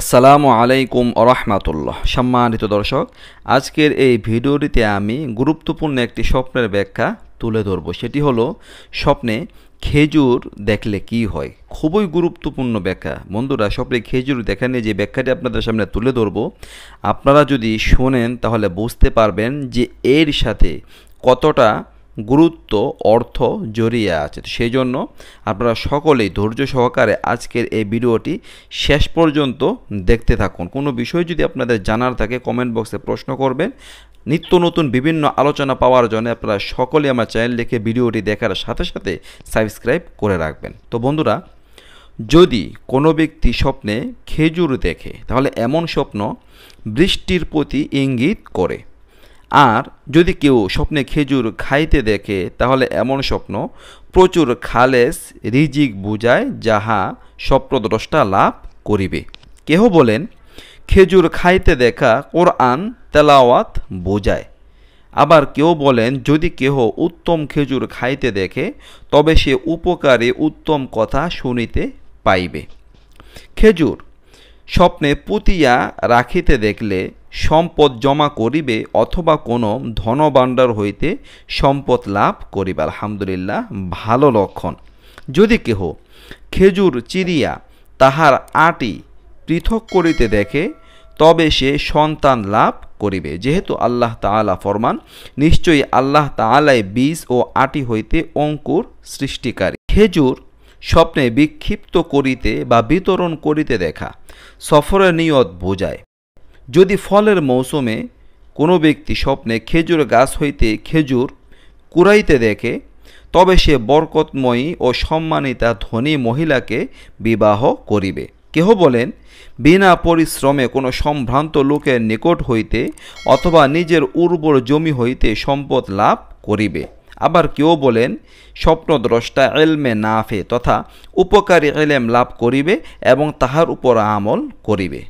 আসসালামু আলাইকুম আরহামাতুল্লাহ সম্মানিত দর্শক আজকের এই ভিডিওটিতে আমি গুরুত্বপূর্ণ একটি স্বপ্নের ব্যাখ্যা তুলে ধরব সেটি হলো স্বপ্নে খেজুর দেখলে কি হয় খুবই গুরুত্বপূর্ণ ব্যাখ্যা বন্ধুরা স্বপ্নে খেজুর দেখা নিয়ে যে ব্যাখ্যাটি আপনাদের সামনে তুলে ধরব আপনারা যদি শোনেন তাহলে বুঝতে পারবেন যে এর সাথে কতটা গুরুত্ব অর্থ জড়িয়ে আছে তো সেই জন্য আপনারা সকলেই ধৈর্য সহকারে আজকের এই ভিডিওটি শেষ পর্যন্ত দেখতে থাকুন কোনো বিষয় যদি আপনাদের জানার থাকে কমেন্ট বক্সে প্রশ্ন করবেন নিত্য নতুন বিভিন্ন আলোচনা পাওয়ার জন্য আপনারা সকলে আমার দেখে ভিডিওটি দেখার সাথে সাথে সাবস্ক্রাইব করে রাখবেন তো বন্ধুরা যদি কোনো ব্যক্তি স্বপ্নে খেজুর দেখে তাহলে এমন স্বপ্ন বৃষ্টির প্রতি ইঙ্গিত করে আর যদি কেউ স্বপ্নে খেজুর খাইতে দেখে তাহলে এমন স্বপ্ন প্রচুর খালেস রিজিক বুঝায় যাহা স্বপ্নদ্রষ্টা লাভ করিবে কেহ বলেন খেজুর খাইতে দেখা কোরআন তেলাওয়াত বোঝায় আবার কেউ বলেন যদি কেহ উত্তম খেজুর খাইতে দেখে তবে সে উপকারে উত্তম কথা শুনিতে পাইবে খেজুর স্বপ্নে পুতিয়া রাখিতে দেখলে সম্পদ জমা করিবে অথবা কোনো ধনবান্ডার হইতে সম্পদ লাভ করিবে আলহামদুলিল্লাহ ভালো লক্ষণ যদি কেহ খেজুর চিরিয়া তাহার আটি পৃথক করিতে দেখে তবে সে সন্তান লাভ করিবে যেহেতু আল্লাহ তাআলা ফরমান নিশ্চয়ই আল্লাহ তাআলাই বীজ ও আটি হইতে অঙ্কুর সৃষ্টিকারী খেজুর স্বপ্নে বিক্ষিপ্ত করিতে বা বিতরণ করিতে দেখা সফরের নিয়ত বোঝায় যদি ফলের মৌসুমে কোনো ব্যক্তি স্বপ্নে খেজুর গাছ হইতে খেজুর কুড়াইতে দেখে তবে সে বরকতময়ী ও সম্মানিতা ধনী মহিলাকে বিবাহ করিবে কেহ বলেন বিনা পরিশ্রমে কোনো সম্ভ্রান্ত লোকের নিকট হইতে অথবা নিজের উর্বর জমি হইতে সম্পদ লাভ করিবে আবার কেউ বলেন স্বপ্নদ্রষ্টা এলমে নাফে তথা উপকারী এলেম লাভ করিবে এবং তাহার উপর আমল করিবে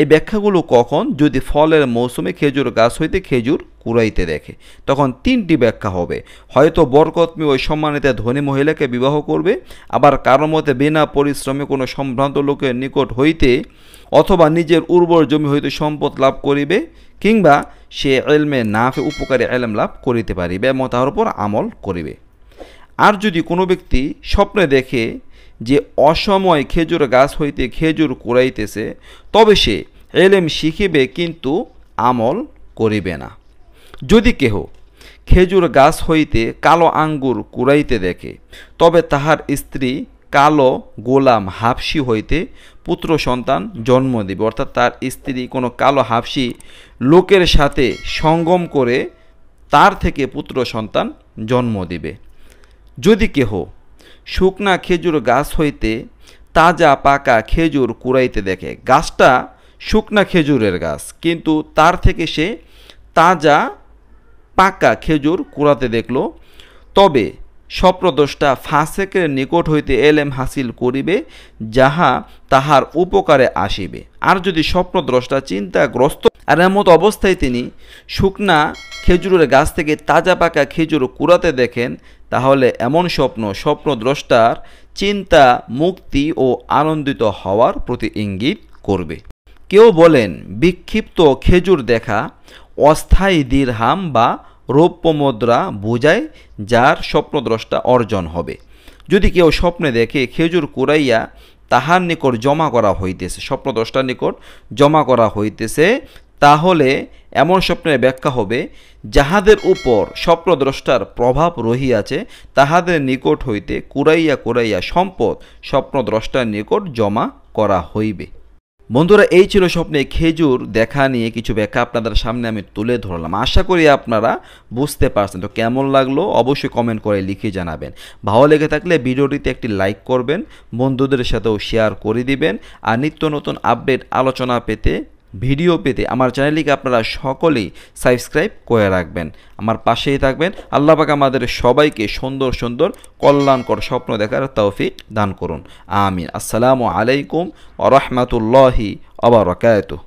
এই ব্যাখ্যাগুলো কখন যদি ফলের মৌসুমে খেজুর গাছ হইতে খেজুর কুড়াইতে দেখে তখন তিনটি ব্যাখ্যা হবে হয়তো বরকতমি ওই সম্মানিত ধনী মহিলাকে বিবাহ করবে আবার কারো মতে বিনা পরিশ্রমে কোনো সম্ভ্রান্ত লোকের নিকট হইতে অথবা নিজের উর্বর জমি হইতে সম্পদ লাভ করিবে কিংবা সে এলমে ফে উপকারী এলম লাভ করিতে পারিবে এবং তাহার উপর আমল করিবে আর যদি কোনো ব্যক্তি স্বপ্নে দেখে যে অসময় খেজুর গাছ হইতে খেজুর কুড়াইতেছে তবে সে এলেম শিখিবে কিন্তু আমল করিবে না যদি কেহ খেজুর গাছ হইতে কালো আঙ্গুর কুড়াইতে দেখে তবে তাহার স্ত্রী কালো গোলাম হাফসি হইতে পুত্র সন্তান জন্ম দিবে অর্থাৎ তার স্ত্রী কোনো কালো হাফসি লোকের সাথে সঙ্গম করে তার থেকে পুত্র সন্তান জন্ম দিবে যদি কেহ শুকনা খেজুর গাছ হইতে তাজা পাকা খেজুর কুড়াইতে দেখে গাছটা শুকনা খেজুরের গাছ কিন্তু তার থেকে সে তাজা পাকা খেজুর কুড়াতে দেখল তবে স্বপ্রদোষটা ফাঁসেকের নিকট হইতে এলেম হাসিল করিবে যাহা তাহার উপকারে আসিবে আর যদি স্বপ্নদ্রষ্টা চিন্তাগ্রস্ত আর এমত অবস্থায় তিনি শুকনা খেজুরের গাছ থেকে তাজা পাকা খেজুর কুড়াতে দেখেন তাহলে এমন স্বপ্ন স্বপ্নদ্রষ্টার চিন্তা মুক্তি ও আনন্দিত হওয়ার প্রতি ইঙ্গিত করবে কেউ বলেন বিক্ষিপ্ত খেজুর দেখা অস্থায়ী দীর্হাম বা রৌপ্য মুদ্রা বোঝায় যার স্বপ্নদ্রষ্টা অর্জন হবে যদি কেউ স্বপ্নে দেখে খেজুর কুড়াইয়া তাহার নিকট জমা করা হইতেছে স্বপ্নদ্রষ্টার নিকট জমা করা হইতেছে তাহলে এমন স্বপ্নের ব্যাখ্যা হবে যাহাদের উপর স্বপ্নদ্রষ্টার প্রভাব রহিয়াছে তাহাদের নিকট হইতে কুড়াইয়া কুড়াইয়া সম্পদ স্বপ্নদ্রষ্টার নিকট জমা করা হইবে বন্ধুরা এই ছিল স্বপ্নে খেজুর দেখা নিয়ে কিছু ব্যাখ্যা আপনাদের সামনে আমি তুলে ধরলাম আশা করি আপনারা বুঝতে পারছেন তো কেমন লাগলো অবশ্যই কমেন্ট করে লিখে জানাবেন ভালো লেগে থাকলে ভিডিওটিতে একটি লাইক করবেন বন্ধুদের সাথেও শেয়ার করে দিবেন আর নিত্য নতুন আপডেট আলোচনা পেতে ভিডিও পেতে আমার চ্যানেলটিকে আপনারা সকলেই সাবস্ক্রাইব করে রাখবেন আমার পাশেই থাকবেন আল্লাহ পাক আমাদের সবাইকে সুন্দর সুন্দর কল্যাণকর স্বপ্ন দেখার তৌফিক দান করুন আমিন আসসালামু আলাইকুম আ রহমতুল্লাহি আবরকায়তু